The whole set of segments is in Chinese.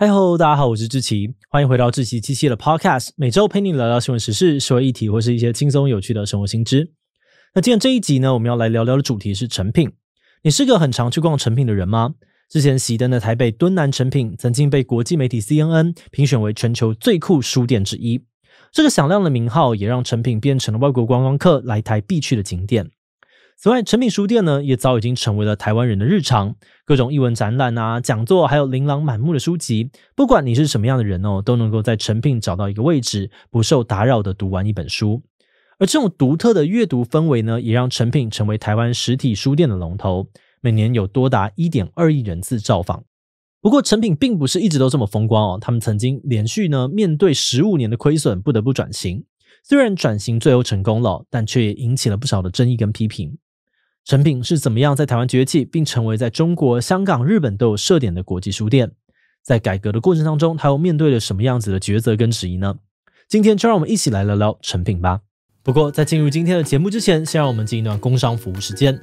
嗨 e 大家好，我是志奇，欢迎回到志奇机器的 Podcast，每周陪你聊聊新闻时事、社会议题或是一些轻松有趣的生活新知。那今天这一集呢，我们要来聊聊的主题是诚品。你是个很常去逛诚品的人吗？之前喜登的台北敦南诚品曾经被国际媒体 CNN 评选为全球最酷书店之一，这个响亮的名号也让诚品变成了外国观光客来台必去的景点。此外，诚品书店呢也早已经成为了台湾人的日常，各种译文展览啊、讲座，还有琳琅满目的书籍，不管你是什么样的人哦，都能够在诚品找到一个位置，不受打扰的读完一本书。而这种独特的阅读氛围呢，也让诚品成为台湾实体书店的龙头，每年有多达一点二亿人次造访。不过，成品并不是一直都这么风光哦，他们曾经连续呢面对十五年的亏损，不得不转型。虽然转型最后成功了，但却也引起了不少的争议跟批评。成品是怎么样在台湾崛起，并成为在中国、香港、日本都有设点的国际书店？在改革的过程当中，他又面对了什么样子的抉择跟质疑呢？今天就让我们一起来聊聊成品吧。不过，在进入今天的节目之前，先让我们进一段工商服务时间。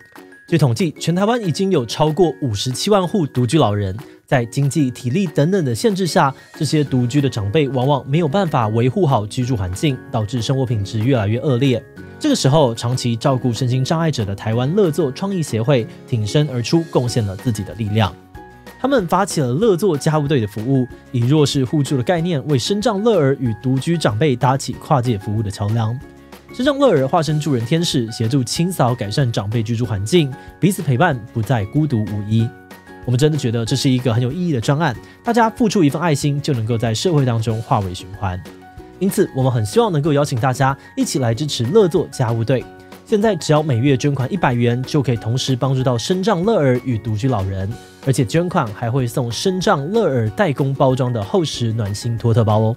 据统计，全台湾已经有超过五十七万户独居老人。在经济、体力等等的限制下，这些独居的长辈往往没有办法维护好居住环境，导致生活品质越来越恶劣。这个时候，长期照顾身心障碍者的台湾乐作创意协会挺身而出，贡献了自己的力量。他们发起了乐作家务队的服务，以弱势互助的概念，为身障乐儿与独居长辈搭起跨界服务的桥梁。身障乐儿化身助人天使，协助清扫、改善长辈居住环境，彼此陪伴，不再孤独无依。我们真的觉得这是一个很有意义的专案，大家付出一份爱心，就能够在社会当中化为循环。因此，我们很希望能够邀请大家一起来支持乐作家务队。现在只要每月捐款一百元，就可以同时帮助到身障乐儿与独居老人，而且捐款还会送身障乐儿代工包装的厚实暖心托特包哦。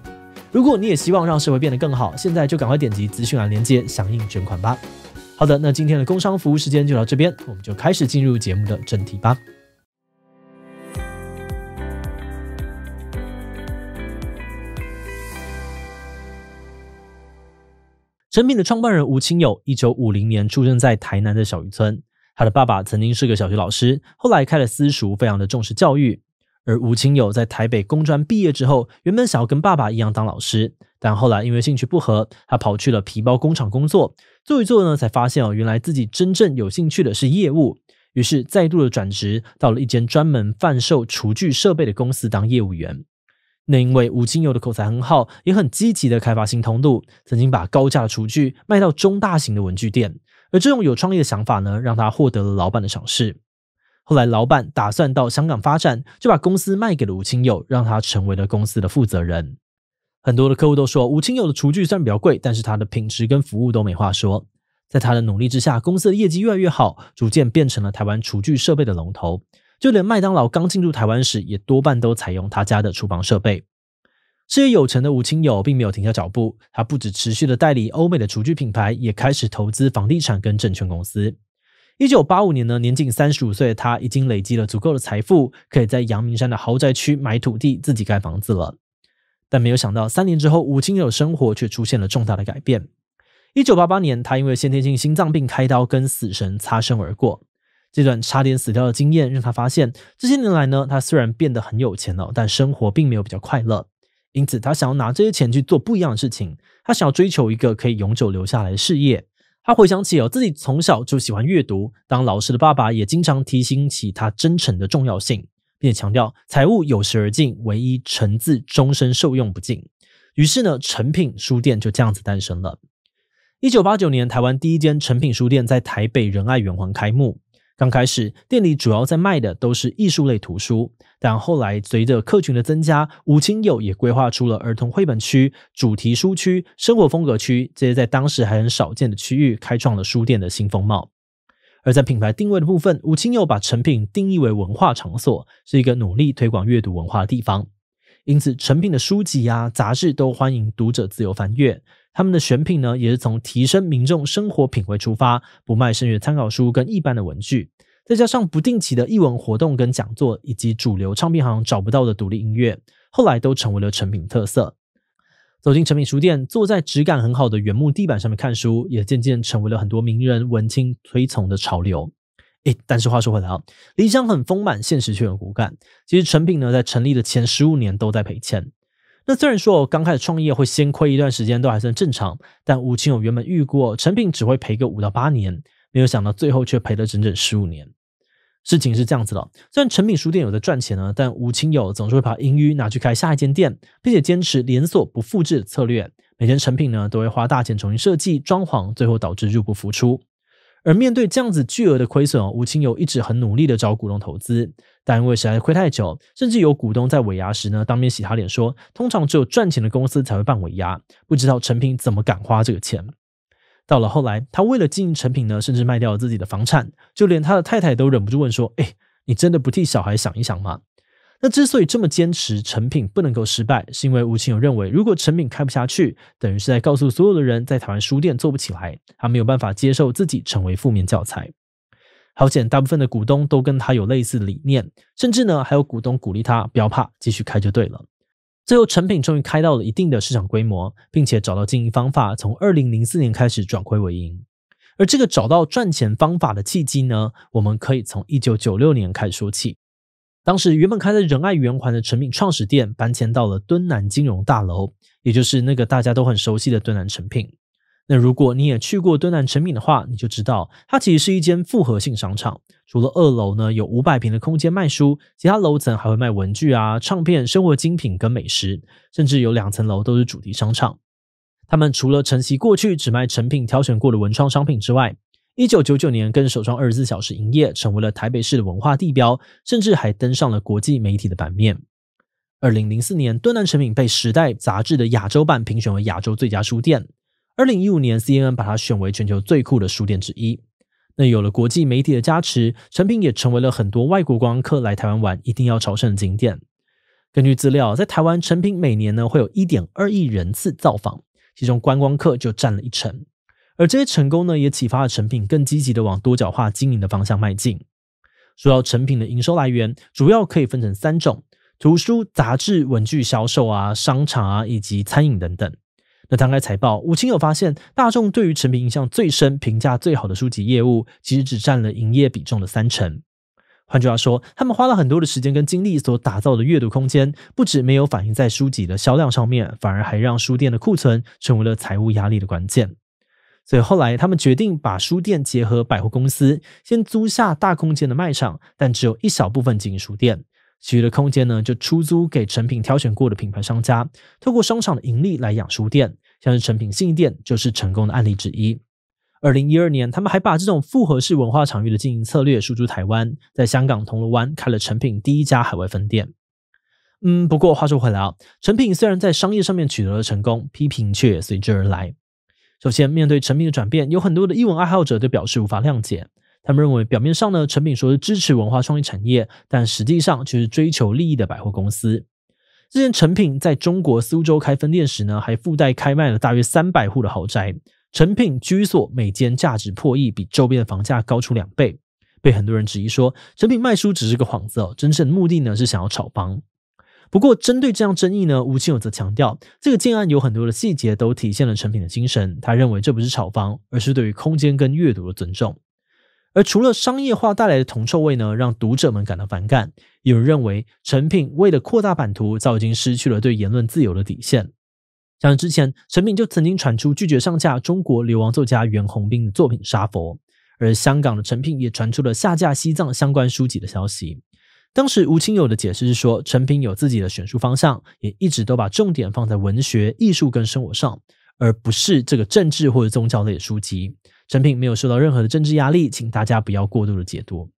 如果你也希望让社会变得更好，现在就赶快点击资讯栏链接响应捐款吧。好的，那今天的工商服务时间就到这边，我们就开始进入节目的正题吧。产品的创办人吴清友，一九五零年出生在台南的小渔村。他的爸爸曾经是个小学老师，后来开了私塾，非常的重视教育。而吴清友在台北工专毕业之后，原本想要跟爸爸一样当老师，但后来因为兴趣不合，他跑去了皮包工厂工作。做一做呢，才发现哦，原来自己真正有兴趣的是业务。于是再度的转职到了一间专门贩售厨具设备的公司当业务员。那因为吴清友的口才很好，也很积极的开发新通路，曾经把高价的厨具卖到中大型的文具店。而这种有创意的想法呢，让他获得了老板的赏识。后来老板打算到香港发展，就把公司卖给了吴清友，让他成为了公司的负责人。很多的客户都说，吴清友的厨具虽然比较贵，但是他的品质跟服务都没话说。在他的努力之下，公司的业绩越来越好，逐渐变成了台湾厨具设备的龙头。就连麦当劳刚进入台湾时，也多半都采用他家的厨房设备。事业有成的吴清友并没有停下脚步，他不止持续的代理欧美的厨具品牌，也开始投资房地产跟证券公司。一九八五年呢，年仅三十五岁的他，已经累积了足够的财富，可以在阳明山的豪宅区买土地，自己盖房子了。但没有想到，三年之后，吴清友生活却出现了重大的改变。一九八八年，他因为先天性心脏病开刀，跟死神擦身而过。这段差点死掉的经验让他发现，这些年来呢，他虽然变得很有钱了，但生活并没有比较快乐。因此，他想要拿这些钱去做不一样的事情。他想要追求一个可以永久留下来的事业。他回想起哦，自己从小就喜欢阅读，当老师的爸爸也经常提醒起他真诚的重要性，并且强调财务有时而尽，唯一诚字终身受用不尽。于是呢，诚品书店就这样子诞生了。一九八九年，台湾第一间诚品书店在台北仁爱圆环开幕。刚开始，店里主要在卖的都是艺术类图书，但后来随着客群的增加，吴清友也规划出了儿童绘本区、主题书区、生活风格区，这些在当时还很少见的区域，开创了书店的新风貌。而在品牌定位的部分，吴清友把成品定义为文化场所，是一个努力推广阅读文化的地方，因此成品的书籍啊、杂志都欢迎读者自由翻阅。他们的选品呢，也是从提升民众生活品味出发，不卖声乐参考书跟一般的文具，再加上不定期的译文活动跟讲座，以及主流唱片行找不到的独立音乐，后来都成为了成品特色。走进成品书店，坐在质感很好的原木地板上面看书，也渐渐成为了很多名人文青推崇的潮流。诶，但是话说回来啊，理想很丰满，现实却很骨感。其实成品呢，在成立的前十五年都在赔钱。那虽然说刚开始创业会先亏一段时间都还算正常，但吴清友原本预过成品只会赔个五到八年，没有想到最后却赔了整整十五年。事情是这样子的，虽然成品书店有在赚钱呢，但吴清友总是会把盈余拿去开下一间店，并且坚持连锁不复制策略，每间成品呢都会花大钱重新设计装潢，最后导致入不敷出。而面对这样子巨额的亏损哦，吴清友一直很努力的找股东投资，但因为实在亏太久，甚至有股东在尾牙时呢，当面洗他脸说，通常只有赚钱的公司才会办尾牙，不知道成品怎么敢花这个钱。到了后来，他为了经营成品呢，甚至卖掉了自己的房产，就连他的太太都忍不住问说，哎，你真的不替小孩想一想吗？那之所以这么坚持成品不能够失败，是因为吴清友认为，如果成品开不下去，等于是在告诉所有的人，在台湾书店做不起来，他没有办法接受自己成为负面教材。好险，大部分的股东都跟他有类似理念，甚至呢，还有股东鼓励他不要怕，继续开就对了。最后，成品终于开到了一定的市场规模，并且找到经营方法，从二零零四年开始转亏为盈。而这个找到赚钱方法的契机呢，我们可以从一九九六年开始说起。当时原本开在仁爱圆环的成品创始店搬迁到了敦南金融大楼，也就是那个大家都很熟悉的敦南成品。那如果你也去过敦南成品的话，你就知道它其实是一间复合性商场。除了二楼呢有五百平的空间卖书，其他楼层还会卖文具啊、唱片、生活精品跟美食，甚至有两层楼都是主题商场。他们除了承袭过去只卖成品挑选过的文创商品之外，一九九九年，跟首创二十四小时营业，成为了台北市的文化地标，甚至还登上了国际媒体的版面。二零零四年，敦南成品被《时代》杂志的亚洲版评选为亚洲最佳书店。二零一五年，CNN 把它选为全球最酷的书店之一。那有了国际媒体的加持，成品也成为了很多外国观光客来台湾玩一定要朝圣的景点。根据资料，在台湾成品每年呢会有一点二亿人次造访，其中观光客就占了一成。而这些成功呢，也启发了成品更积极的往多角化经营的方向迈进。主要成品的营收来源主要可以分成三种：图书、杂志、文具销售啊、商场啊，以及餐饮等等。那摊开财报，武清有发现，大众对于成品印象最深、评价最好的书籍业务，其实只占了营业比重的三成。换句话说，他们花了很多的时间跟精力所打造的阅读空间，不止没有反映在书籍的销量上面，反而还让书店的库存成为了财务压力的关键。所以后来，他们决定把书店结合百货公司，先租下大空间的卖场，但只有一小部分经营书店，其余的空间呢就出租给成品挑选过的品牌商家，透过商场的盈利来养书店。像是成品信义店就是成功的案例之一。二零一二年，他们还把这种复合式文化场域的经营策略输出台湾，在香港铜锣湾开了成品第一家海外分店。嗯，不过话说回来啊，成品虽然在商业上面取得了成功，批评却随之而来。首先，面对成品的转变，有很多的译文爱好者都表示无法谅解。他们认为，表面上呢，成品说是支持文化创意产业，但实际上却是追求利益的百货公司。这件成品在中国苏州开分店时呢，还附带开卖了大约三百户的豪宅。成品居所每间价值破亿，比周边的房价高出两倍，被很多人质疑说，成品卖书只是个幌子，真正的目的呢是想要炒房。不过，针对这样争议呢，吴清友则强调，这个建案有很多的细节都体现了陈品的精神。他认为这不是炒房，而是对于空间跟阅读的尊重。而除了商业化带来的铜臭味呢，让读者们感到反感。有人认为，陈品为了扩大版图，早已经失去了对言论自由的底线。像之前，陈品就曾经传出拒绝上架中国流亡作家袁宏斌的作品《杀佛》，而香港的陈品也传出了下架西藏相关书籍的消息。当时吴清友的解释是说，陈平有自己的选书方向，也一直都把重点放在文学、艺术跟生活上，而不是这个政治或者宗教类的书籍。陈平没有受到任何的政治压力，请大家不要过度的解读。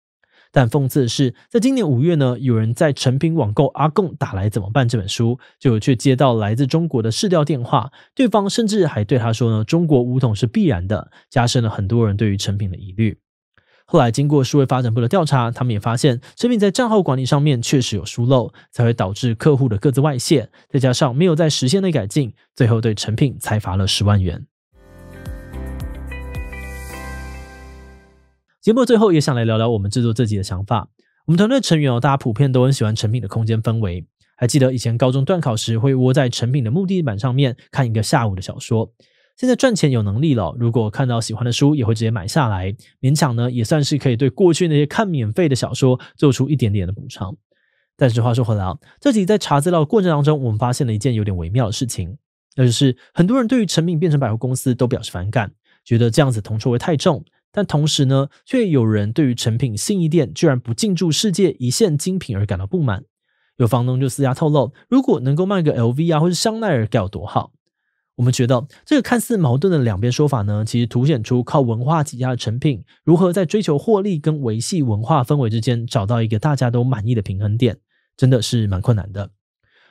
但讽刺的是，在今年五月呢，有人在陈平网购《阿贡打来怎么办》这本书，就却接到来自中国的市调电话，对方甚至还对他说呢：“中国武统是必然的”，加深了很多人对于陈平的疑虑。后来经过数位发展部的调查，他们也发现成品在账号管理上面确实有疏漏，才会导致客户的各自外泄。再加上没有在时限内改进，最后对成品裁罚了十万元。节目最后也想来聊聊我们制作自己的想法。我们团队成员哦，大家普遍都很喜欢成品的空间氛围。还记得以前高中段考时，会窝在成品的木地板上面看一个下午的小说。现在赚钱有能力了，如果看到喜欢的书，也会直接买下来。勉强呢，也算是可以对过去那些看免费的小说做出一点点的补偿。但是话说回来啊，自己在查资料的过程当中，我们发现了一件有点微妙的事情，那就是很多人对于成品变成百货公司都表示反感，觉得这样子铜臭味太重。但同时呢，却有人对于成品信义店居然不进驻世界一线精品而感到不满。有房东就私下透露，如果能够卖个 LV 啊或者香奈儿该有多好。我们觉得这个看似矛盾的两边说法呢，其实凸显出靠文化挤压的成品如何在追求获利跟维系文化氛围之间找到一个大家都满意的平衡点，真的是蛮困难的。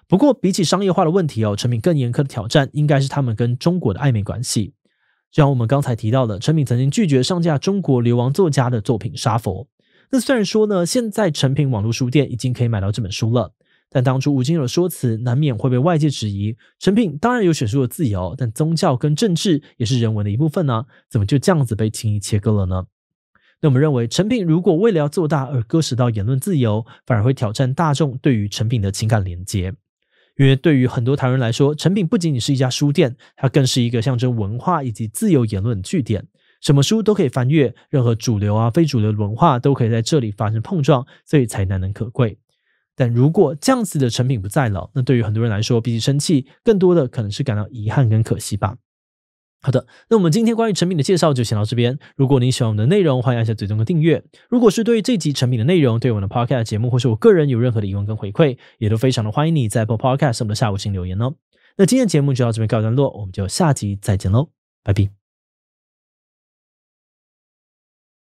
不过比起商业化的问题哦，成品更严苛的挑战应该是他们跟中国的暧昧关系。就像我们刚才提到的，成品曾经拒绝上架中国流亡作家的作品《杀佛》。那虽然说呢，现在成品网络书店已经可以买到这本书了。但当初吴金友的说辞难免会被外界质疑。陈品当然有选书的自由，但宗教跟政治也是人文的一部分呢，怎么就这样子被轻易切割了呢？那我们认为，陈品如果为了要做大而割舍到言论自由，反而会挑战大众对于陈品的情感连接。因为对于很多台湾人来说，成品不仅仅是一家书店，它更是一个象征文化以及自由言论据点。什么书都可以翻阅，任何主流啊、非主流文化都可以在这里发生碰撞，所以才难能可贵。但如果这样子的成品不在了，那对于很多人来说，比起生气，更多的可能是感到遗憾跟可惜吧。好的，那我们今天关于成品的介绍就先到这边。如果你喜欢我们的内容，欢迎按下最终的订阅。如果是对于这集成品的内容、对我们的 podcast 节目，或是我个人有任何的疑问跟回馈，也都非常的欢迎你在播 podcast 上的下午进留言哦。那今天的节目就到这边告一段落，我们就下集再见喽，拜拜。